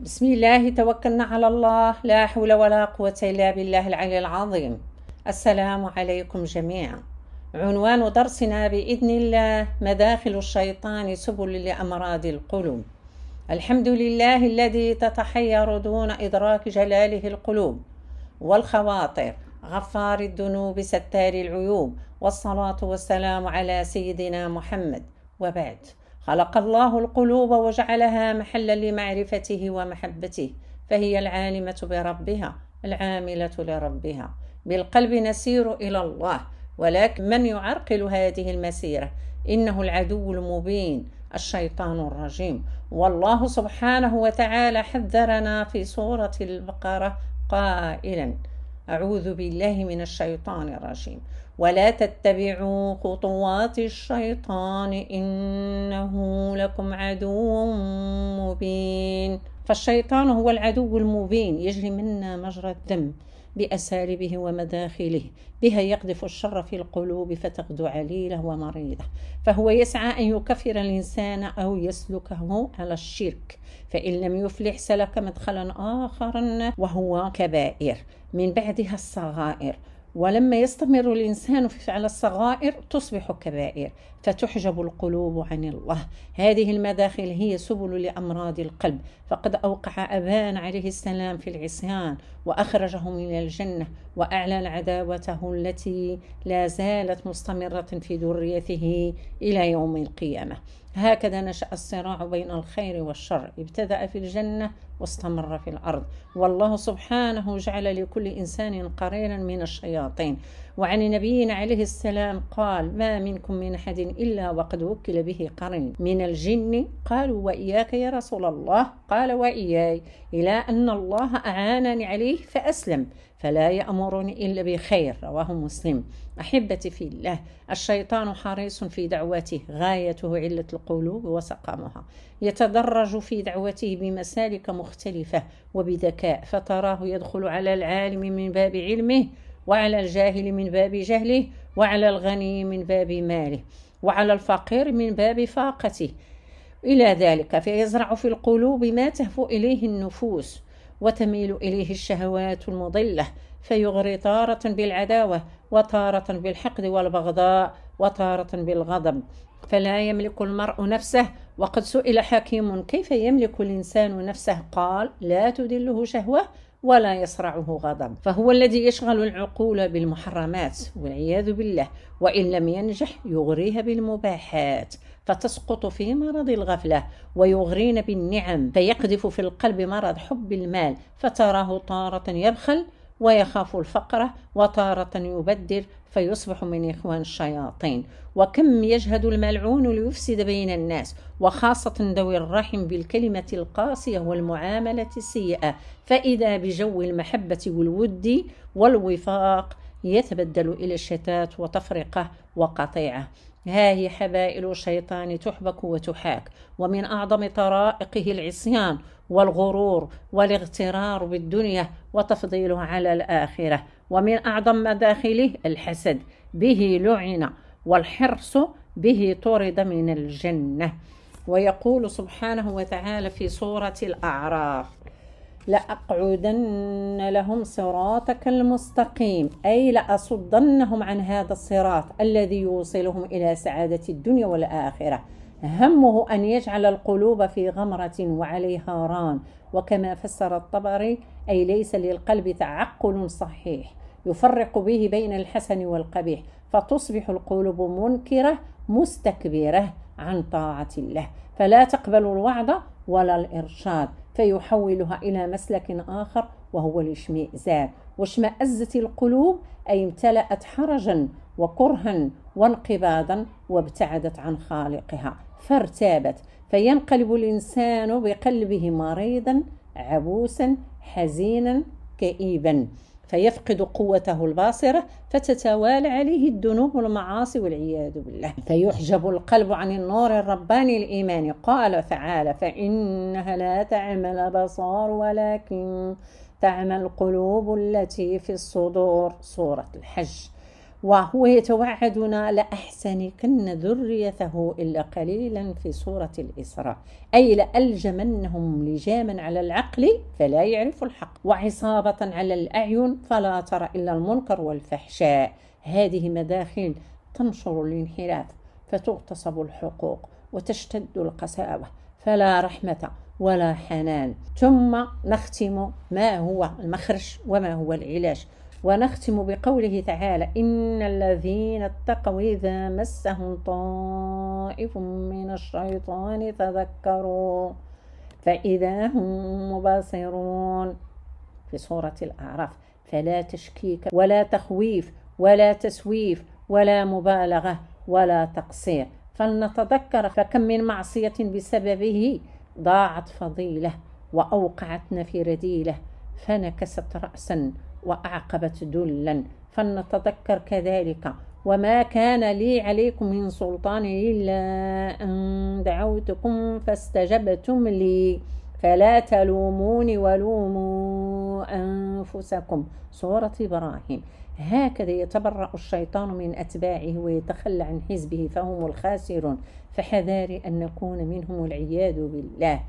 بسم الله توكلنا على الله لا حول ولا قوة إلا بالله العلي العظيم السلام عليكم جميعا عنوان درسنا بإذن الله مداخل الشيطان سبل لأمراض القلوب الحمد لله الذي تتحير دون إدراك جلاله القلوب والخواطر غفار الذنوب ستار العيوب والصلاة والسلام على سيدنا محمد وبعد خلق الله القلوب وجعلها محلا لمعرفته ومحبته فهي العالمة بربها العاملة لربها بالقلب نسير إلى الله ولكن من يعرقل هذه المسيرة إنه العدو المبين الشيطان الرجيم والله سبحانه وتعالى حذرنا في سورة البقرة قائلا أعوذ بالله من الشيطان الرجيم ولا تتبعوا خطوات الشيطان إنه لكم عدو مبين فالشيطان هو العدو المبين يجري منا مجرى الدم بأساربه ومداخله بها يقذف الشر في القلوب فتغدو عليلة ومريضة فهو يسعى أن يكفر الإنسان أو يسلكه على الشرك فإن لم يفلح سلك مدخلا آخر وهو كبائر من بعدها الصغائر ولما يستمر الإنسان في فعل الصغائر تصبح كبائر فتحجب القلوب عن الله هذه المداخل هي سبل لأمراض القلب فقد أوقع أبان عليه السلام في العصيان وأخرجه من الجنة وأعلن عداوته التي لا زالت مستمرة في ذريته إلى يوم القيامة هكذا نشأ الصراع بين الخير والشر ابتدأ في الجنة واستمر في الأرض والله سبحانه جعل لكل إنسان قرينا من الشياطين وعن نبينا عليه السلام قال ما منكم من أحد إلا وقد وكل به قرن من الجن قالوا وإياك يا رسول الله قال وإياي إلى أن الله أعانني عليه فأسلم فلا يأمرني إلا بخير رواه مسلم أحبتي في الله الشيطان حريص في دعوته غايته علة القلوب وسقامها يتدرج في دعوته بمسالك مختلفة وبذكاء فتراه يدخل على العالم من باب علمه وعلى الجاهل من باب جهله وعلى الغني من باب ماله وعلى الفقير من باب فاقته إلى ذلك فيزرع في القلوب ما تهفو إليه النفوس وتميل إليه الشهوات المضلة فيغري تارة بالعداوة وتارة بالحقد والبغضاء وتارة بالغضب فلا يملك المرء نفسه وقد سئل حكيم كيف يملك الإنسان نفسه قال لا تدله شهوة ولا يصرعه غضب فهو الذي يشغل العقول بالمحرمات والعياذ بالله وإن لم ينجح يغريها بالمباحات فتسقط في مرض الغفلة ويغرين بالنعم فيقذف في القلب مرض حب المال فتراه طارة يبخل ويخاف الفقرة وتارة يبدر فيصبح من إخوان الشياطين وكم يجهد الملعون ليفسد بين الناس وخاصة ذوي الرحم بالكلمة القاسية والمعاملة السيئة فإذا بجو المحبة والود والوفاق يتبدل إلى الشتات وتفرقة وقطيعة ها هي حبائل الشيطان تحبك وتحاك ومن أعظم طرائقه العصيان والغرور والاغترار بالدنيا وتفضيله على الآخرة ومن أعظم مداخله الحسد به لعن والحرص به طرد من الجنة ويقول سبحانه وتعالى في سورة الأعراف لأقعدن لهم صراطك المستقيم أي لأصدنهم عن هذا الصراط الذي يوصلهم إلى سعادة الدنيا والآخرة همه أن يجعل القلوب في غمرة وعليها ران وكما فسر الطبري أي ليس للقلب تعقل صحيح يفرق به بين الحسن والقبيح فتصبح القلوب منكرة مستكبرة عن طاعة الله فلا تقبل الوعد ولا الإرشاد فيحولها إلى مسلك آخر وهو الاشمئزاز واشمأزت القلوب أي امتلأت حرجا وكرها وانقباضا وابتعدت عن خالقها فارتابت فينقلب الإنسان بقلبه مريضا عبوسا حزينا كئيبا فيفقد قوته الباصرة فتتوالى عليه الذنوب والمعاصي والعياذ بالله فيحجب القلب عن النور الرباني الإيماني قال تعالى فإنها لا تعمى بصار ولكن تعمى القلوب التي في الصدور سورة الحج وهو يتوعدنا لأحسنكن ذريته إلا قليلا في سورة الإسراء أي لألجمنهم لجاما على العقل فلا يعرف الحق وعصابة على الأعين فلا ترى إلا المنكر والفحشاء هذه مداخل تنشر الانحراف فتغتصب الحقوق وتشتد القساوة فلا رحمة ولا حنان ثم نختم ما هو المخرج وما هو العلاج ونختم بقوله تعالى إن الذين اتقوا إذا مسهم طائف من الشيطان تذكروا فإذا هم مبصرون في سورة الأعراف فلا تشكيك ولا تخويف ولا تسويف ولا مبالغة ولا تقصير فلنتذكر فكم من معصية بسببه ضاعت فضيلة وأوقعتنا في رديلة فنكست رأسا وأعقبت دلا فلنتذكر كذلك وما كان لي عليكم من سلطان إلا أن دعوتكم فاستجبتم لي فلا تلوموني ولوموا أنفسكم سورة إبراهيم هكذا يتبرأ الشيطان من أتباعه ويتخلى عن حزبه فهم الخاسرون فحذاري أن نكون منهم والعياذ بالله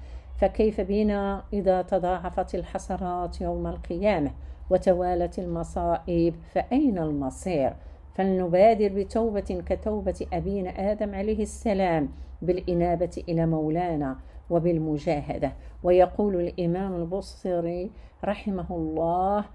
فكيف بنا إذا تضاعفت الحسرات يوم القيامة وتوالت المصائب فأين المصير؟ فلنبادر بتوبة كتوبة أبينا آدم عليه السلام بالإنابة إلى مولانا وبالمجاهدة ويقول الإمام البصري رحمه الله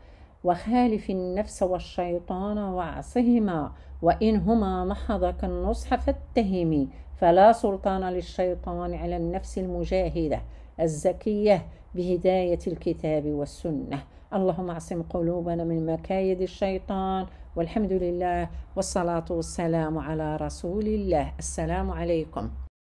وخالف النفس والشيطان وعصهما وإن هما محضك النصح فاتهمي فلا سلطان للشيطان على النفس المجاهده الزكيه بهدايه الكتاب والسنه اللهم اعصم قلوبنا من مكايد الشيطان والحمد لله والصلاه والسلام على رسول الله السلام عليكم